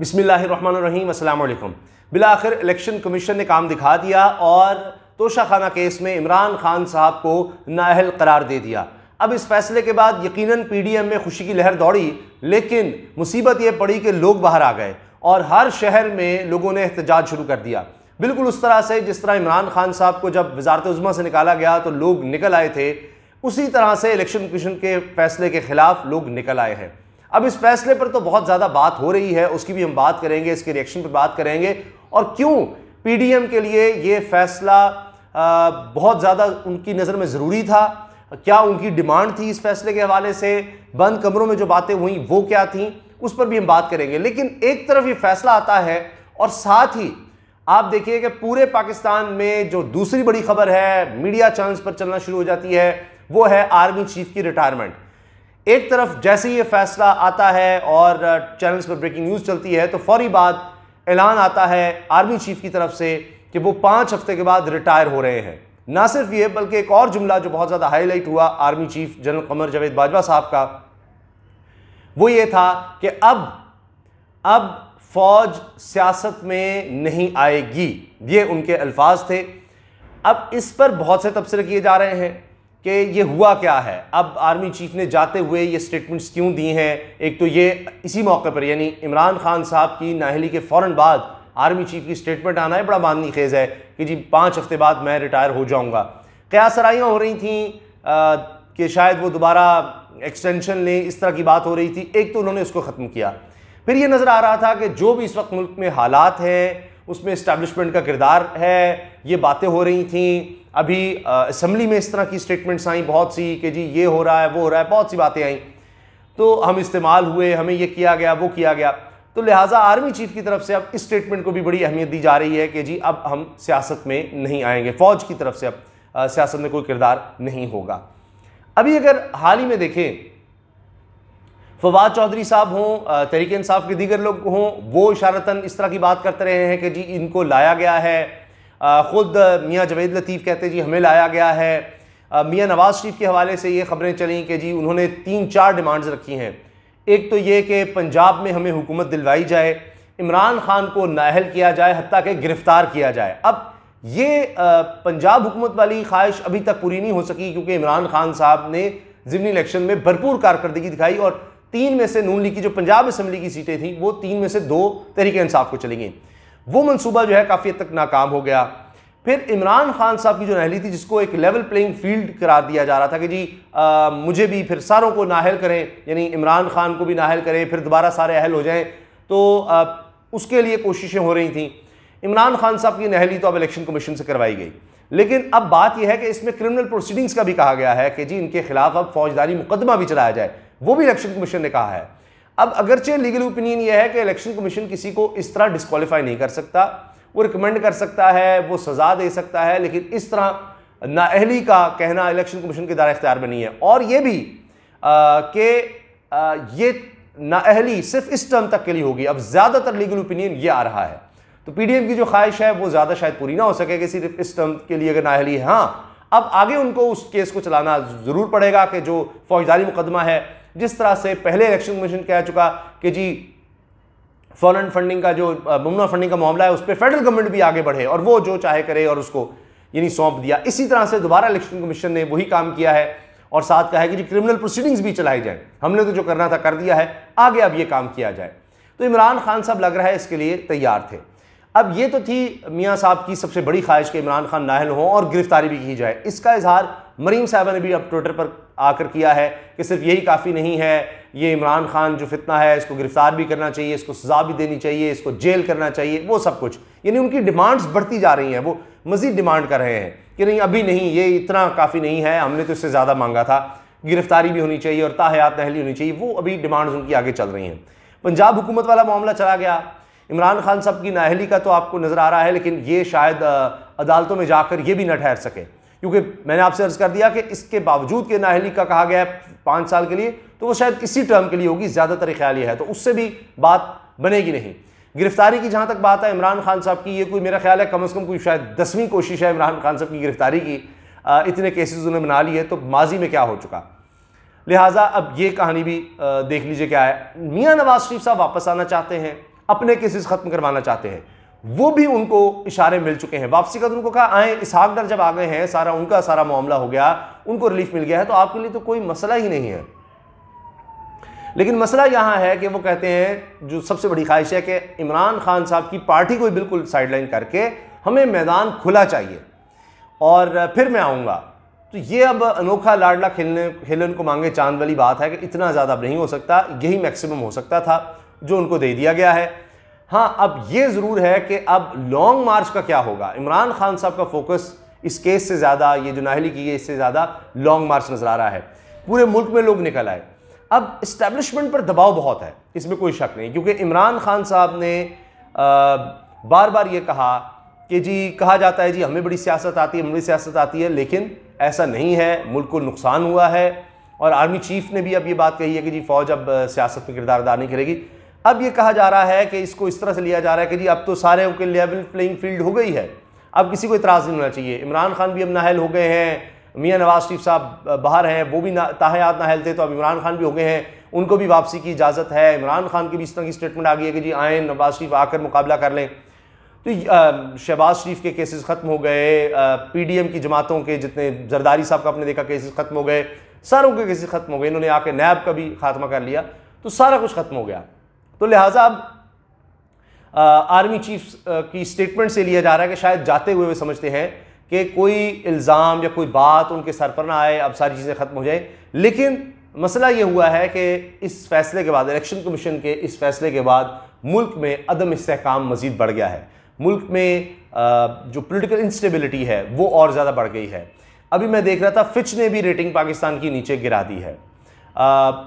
बिसमीम् अल्लाम बिलाखिर election commission ने काम दिखा दिया और तोशा खाना केस में इमरान खान साहब को नाअहल करार दे दिया अब इस फैसले के बाद यकीनन पीडीएम में खुशी की लहर दौड़ी लेकिन मुसीबत ये पड़ी कि लोग बाहर आ गए और हर शहर में लोगों ने एहतजाज शुरू कर दिया बिल्कुल उस तरह से जिस तरह इमरान खान साहब को जब वजारत उजमा से निकाला गया तो लोग निकल आए थे उसी तरह से इलेक्शन कमीशन के फैसले के ख़िलाफ़ लोग निकल आए हैं अब इस फैसले पर तो बहुत ज़्यादा बात हो रही है उसकी भी हम बात करेंगे इसके रिएक्शन पर बात करेंगे और क्यों पीडीएम के लिए ये फैसला बहुत ज़्यादा उनकी नज़र में ज़रूरी था क्या उनकी डिमांड थी इस फैसले के हवाले से बंद कमरों में जो बातें हुई वो क्या थी उस पर भी हम बात करेंगे लेकिन एक तरफ ये फैसला आता है और साथ ही आप देखिए कि पूरे पाकिस्तान में जो दूसरी बड़ी खबर है मीडिया चैनल्स पर चलना शुरू हो जाती है वो है आर्मी चीफ की रिटायरमेंट एक तरफ जैसे ही ये फैसला आता है और चैनल्स पर ब्रेकिंग न्यूज़ चलती है तो फौरी बाद ऐलान आता है आर्मी चीफ की तरफ से कि वो पाँच हफ्ते के बाद रिटायर हो रहे हैं ना सिर्फ ये बल्कि एक और जुमला जो बहुत ज़्यादा हाईलाइट हुआ army chief general Qamar Javed Bajwa sahab का वो ये था कि अब अब फौज सियासत में नहीं आएगी ये उनके अल्फाज थे अब इस पर बहुत से तबसरे किए जा रहे हैं कि ये हुआ क्या है अब आर्मी चीफ ने जाते हुए ये स्टेटमेंट्स क्यों दी हैं एक तो ये इसी मौके पर यानी इमरान खान साहब की नाहली के फ़ौर बाद आर्मी चीफ की स्टेटमेंट आना है बड़ा माननी खेज़ है कि जी पाँच हफ्ते बाद मैं रिटायर हो जाऊँगा सराइयाँ हो रही थी कि शायद वो दोबारा एक्सटेंशन लें इस तरह की बात हो रही थी एक तो उन्होंने उसको ख़त्म किया फिर ये नज़र आ रहा था कि जो भी इस वक्त मुल्क में हालात हैं उसमें इस्टेब्लिशमेंट का किरदार है ये बातें हो रही थी अभी असम्बली में इस तरह की स्टेटमेंट्स आई बहुत सी कि जी ये हो रहा है वो हो रहा है बहुत सी बातें आई तो हम इस्तेमाल हुए हमें ये किया गया वो किया गया तो लिहाजा आर्मी चीफ की तरफ से अब इस स्टेटमेंट को भी बड़ी अहमियत दी जा रही है कि जी अब हम सियासत में नहीं आएंगे फ़ौज की तरफ से अब सियासत में कोई किरदार नहीं होगा अभी अगर हाल ही में देखें फवाद चौधरी साहब हों तहरीक इंसाफ के दीगर लोग हों वो इशारता इस तरह की बात करते रहे हैं कि जी इनको लाया गया है ख़ुद मियाँ जवेद लतीफ़ कहते जी हमें लाया गया है मियाँ नवाज़ शरीफ के हवाले से ये खबरें चलें कि जी उन्होंने तीन चार डिमांड्स रखी हैं एक तो ये कि पंजाब में हमें हुकूमत दिलवाई जाए इमरान खान को नाहल किया जाए हती कि गिरफ़्तार किया जाए अब ये पंजाब हुकूमत वाली ख्वाहिश अभी तक पूरी नहीं हो सकी क्योंकि इमरान खान साहब ने जिमनी इलेक्शन में भरपूर कारकर्दगी दिखाई और तीन में से नून लीग की जो पंजाब असम्बली की सीटें थी वो तीन में से दो तरीके इंसाफ को चली गई वो मनसूबा जो है काफ़ी हद तक नाकाम हो गया फिर इमरान खान साहब की जो नहली थी जिसको एक लेवल प्लेइंग फील्ड करार दिया जा रहा था कि जी आ, मुझे भी फिर सारों को नाहल करें यानी इमरान खान को भी नाहल करें फिर दोबारा सारे अहल हो जाएं तो आ, उसके लिए कोशिशें हो रही थी इमरान खान साहब की नहली तो अब इलेक्शन कमीशन से करवाई गई लेकिन अब बात यह है कि इसमें क्रिमिनल प्रोसीडिंग्स का भी कहा गया है कि जी इनके खिलाफ अब फौजदारी मुकदमा भी चलाया जाए वो भी इलेक्शन कमीशन ने कहा है अब अगरचे लीगल ओपिनियन यह है कि इलेक्शन कमीशन किसी को इस तरह डिस्कालीफाई नहीं कर सकता वो रिकमेंड कर सकता है वो सज़ा दे सकता है लेकिन इस तरह नाअहली का कहना इलेक्शन कमीशन के दायरा इख्तियार में नहीं है और ये भी कि ये नाअहली सिर्फ इस टर्म तक के लिए होगी अब ज़्यादातर लीगल ओपिनियन ये आ रहा है तो पीडीएम की जो ख्वाहिश है वो ज़्यादा शायद पूरी ना हो सके कि सिर्फ इस टर्म के लिए अगर नाअहली है हाँ अब आगे उनको उस केस को चलाना ज़रूर पड़ेगा कि जो फौजदारी मुकदमा है जिस तरह से पहले इलेक्शन कमीशन कह चुका कि जी फॉरन फंडिंग का जो मुमना फंडिंग का मामला है उस पर फेडरल गवर्नमेंट भी आगे बढ़े और वो जो चाहे करे और उसको यानी सौंप दिया इसी तरह से दोबारा इलेक्शन कमीशन ने वही काम किया है और साथ कहा है कि जी क्रिमिनल प्रोसीडिंग्स भी चलाई जाए हमने तो जो करना था कर दिया है आगे अब ये काम किया जाए तो इमरान खान साहब लग रहा है इसके लिए तैयार थे अब ये तो थी मियाँ साहब की सबसे बड़ी ख्वाहिश कि इमरान खान नाहल हों और गिरफ्तारी भी की जाए इसका इजहार मरीम साहबा ने भी अब ट्विटर पर आकर किया है कि सिर्फ यही काफ़ी नहीं है ये इमरान खान जो फितना है इसको गिरफ्तार भी करना चाहिए इसको सजा भी देनी चाहिए इसको जेल करना चाहिए वो सब कुछ यानी उनकी डिमांड्स बढ़ती जा रही हैं वो मज़ीद डिमांड कर रहे हैं कि नहीं अभी नहीं ये इतना काफ़ी नहीं है हमने तो इससे ज़्यादा मांगा था गिरफ्तारी भी होनी चाहिए और ताहयात नहली होनी चाहिए वो अभी डिमांड्स उनकी आगे चल रही हैं पंजाब हुकूमत वाला मामला चला गया इमरान खान साहब की नाहली का तो आपको नज़र आ रहा है लेकिन ये शायद अदालतों में जाकर ये भी न ठहर सके क्योंकि मैंने आपसे अर्ज़ कर दिया कि इसके बावजूद के नाहली का कहा गया है पाँच साल के लिए तो वो शायद इसी टर्म के लिए होगी ज़्यादातर ख्याल ये है तो उससे भी बात बनेगी नहीं गिरफ्तारी की जहाँ तक बात है इमरान खान साहब की ये कोई मेरा ख्याल है कम अज़ कम कोई शायद दसवीं कोशिश है इमरान खान साहब की गिरफ्तारी की आ, इतने केसेस उन्हें बना लिए तो माजी में क्या हो चुका लिहाजा अब ये कहानी भी आ, देख लीजिए क्या है मियाँ नवाज शरीफ साहब वापस आना चाहते हैं अपने केसेस खत्म करवाना चाहते हैं वो भी उनको इशारे मिल चुके हैं वापसी का तो उनको कहा आए इसहाक डर जब आ गए हैं सारा उनका सारा मामला हो गया उनको रिलीफ मिल गया है तो आपके लिए तो कोई मसला ही नहीं है लेकिन मसला यहाँ है कि वो कहते हैं जो सबसे बड़ी ख्वाहिश है कि इमरान खान साहब की पार्टी को बिल्कुल साइडलाइन करके हमें मैदान खुला चाहिए और फिर मैं आऊँगा तो ये अब अनोखा लाडला खेलने खेलन को मांगे चांद वाली बात है कि इतना ज़्यादा नहीं हो सकता यही मैक्सिमम हो सकता था जो उनको दे दिया गया है हाँ अब ये ज़रूर है कि अब लॉन्ग मार्च का क्या होगा इमरान खान साहब का फोकस इस केस से ज़्यादा ये जो नाहली की गई इससे ज़्यादा लॉन्ग मार्च नज़र आ रहा है पूरे मुल्क में लोग निकल आए अब इस्टेबलिशमेंट पर दबाव बहुत है इसमें कोई शक नहीं क्योंकि इमरान खान साहब ने आ, बार बार ये कहा कि जी कहा जाता है जी हमें बड़ी सियासत आती है हमें बड़ी सियासत आती है लेकिन ऐसा नहीं है मुल्क को नुकसान हुआ है और आर्मी चीफ ने भी अब ये बात कही है कि जी फ़ौज अब सियासत में किरदार अदा नहीं करेगी अब ये कहा जा रहा है कि इसको इस तरह से लिया जा रहा है कि जी अब तो सारे के लेवल प्लेइंग फील्ड हो गई है अब किसी को इतराज़ नहीं होना चाहिए इमरान खान भी अब नाहल हो गए हैं मियाँ नवाज शरीफ साहब बाहर हैं वो भी ना ताहयात नाहल थे तो अब इमरान खान भी हो गए हैं उनको भी वापसी की इजाज़त है इमरान खान की भी इस तरह की स्टेटमेंट आ गई है कि जी आए नवाज शरीफ आकर मुकाबला कर लें तो शहबाज शरीफ के केसेस ख़त्म हो गए पीडीएम की जमातों के जितने जरदारी साहब का आपने देखा केसेस ख़त्म हो गए सारों के केसेस ख़त्म हो गए इन्होंने आके नैब का भी खात्मा कर लिया तो सारा कुछ ख़त्म हो गया तो लिहाजा अब आर्मी चीफ की स्टेटमेंट से लिया जा रहा है कि शायद जाते हुए वे समझते हैं कि कोई इल्ज़ाम या कोई बात उनके सर पर ना आए अब सारी चीज़ें ख़त्म हो जाएँ लेकिन मसला ये हुआ है कि इस फैसले के बाद इलेक्शन कमीशन के इस फैसले के बाद मुल्क में अदम इसकाम मज़ीद बढ़ गया है मुल्क में जो पोलिटिकल इंस्टेबिलिटी है वो और ज़्यादा बढ़ गई है अभी मैं देख रहा था फिच ने भी रेटिंग पाकिस्तान की नीचे गिरा दी है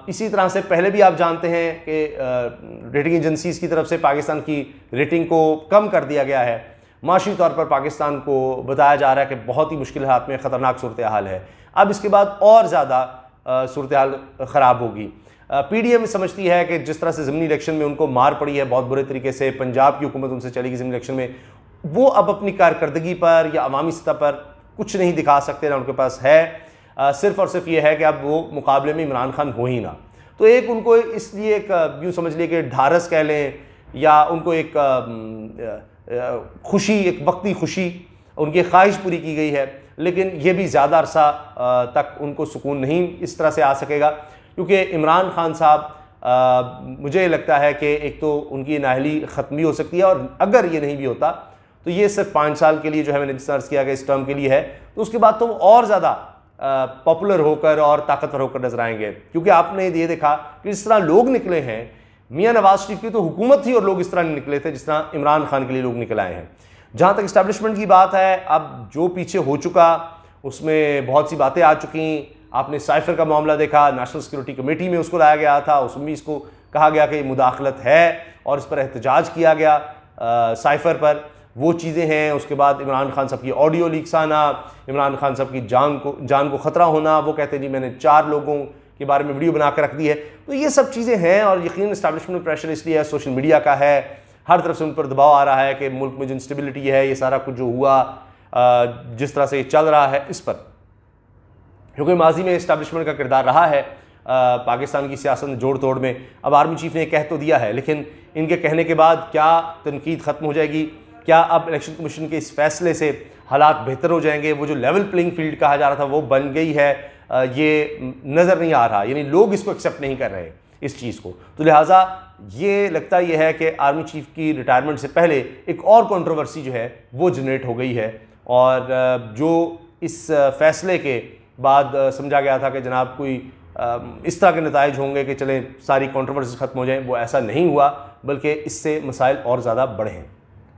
इसी तरह से पहले भी आप जानते हैं कि रेटिंग एजेंसीज़ की तरफ से पाकिस्तान की रेटिंग को कम कर दिया गया है माशी तौर पर पाकिस्तान को बताया जा रहा है कि बहुत ही मुश्किल हाथ में ख़तरनाक सूरत हाल है अब इसके बाद और ज़्यादा सूरत हाल ख़राब होगी पी डी एम समझती है कि जिस तरह से ज़मनी इलेक्शन में उनको मार पड़ी है बहुत बुरे तरीके से पंजाब की हुकूमत उनसे चलेगी ज़मनी इलेक्शन में वो अब अपनी कारकर्दगी पर या अवामी सतह पर कुछ नहीं दिखा सकते ना उनके पास है आ, सिर्फ और सिर्फ ये है कि अब वो मुकाबले में इमरान खान हो ही ना तो एक उनको इसलिए एक यूँ समझ लिए कि ढारस कह लें या उनको एक खुशी एक वक्ती खुशी उनकी ख्वाहिश पूरी की गई है लेकिन ये भी ज़्यादा अरसा तक उनको सुकून नहीं इस तरह से आ सकेगा क्योंकि इमरान खान साहब मुझे लगता है कि एक तो उनकी नाहली ख़त्म भी हो सकती है और अगर ये नहीं भी होता तो ये सिर्फ पाँच साल के लिए जो है मैंने जिस किया गया इस टर्म के लिए है तो उसके बाद तो और ज़्यादा पॉपुलर होकर और ताकतवर होकर नजर आएंगे क्योंकि आपने ये देखा कि जिस तरह लोग निकले हैं मियाँ नवाज शरीफ की तो हुकूमत थी और लोग इस तरह निकले थे जिस तरह इमरान खान के लिए लोग निकल आए हैं जहाँ तक इस्टेब्लिशमेंट की बात है अब जो पीछे हो चुका उसमें बहुत सी बातें आ चुकी आपने साइफर का मामला देखा नेशनल सिक्योरिटी कमेटी में उसको लाया गया था उसमें भी इसको कहा गया कि मुदाखलत है और इस पर एहतजाज किया गया साइफर पर वो चीज़ें हैं उसके बाद इमरान खान साहब की ऑडियो लीक्स आना इमरान खान साहब की जान को जान को ख़तरा होना वो कहते हैं जी मैंने चार लोगों के बारे में वीडियो बना कर रख दी है तो ये सब चीज़ें हैं और यकीन इस्टेबलिशमेंट प्रेशर इसलिए है सोशल मीडिया का है हर तरफ से उन पर दबाव आ रहा है कि मुल्क में जो इंस्टेबिलिटी है ये सारा कुछ जो हुआ जिस तरह से ये चल रहा है इस पर क्योंकि माजी में इस्टेबलिशमेंट का किरदार रहा है पाकिस्तान की सियासत में जोड़ तोड़ में अब आर्मी चीफ ने कह तो दिया है लेकिन इनके कहने के बाद क्या तनकीद ख़त्म हो जाएगी क्या अब इलेक्शन कमीशन के इस फैसले से हालात बेहतर हो जाएंगे वो जो लेवल प्लेइंग फील्ड कहा जा रहा था वो बन गई है ये नज़र नहीं आ रहा यानी लोग इसको एक्सेप्ट नहीं कर रहे इस चीज़ को तो लिहाजा ये लगता यह है कि आर्मी चीफ की रिटायरमेंट से पहले एक और कंट्रोवर्सी जो है वो जनरेट हो गई है और जो इस फैसले के बाद समझा गया था कि जनाब कोई इस तरह के नतज होंगे कि चलें सारी कंट्रोवर्सी ख़त्म हो जाएं वो ऐसा नहीं हुआ बल्कि इससे मसाइल और ज़्यादा बढ़े हैं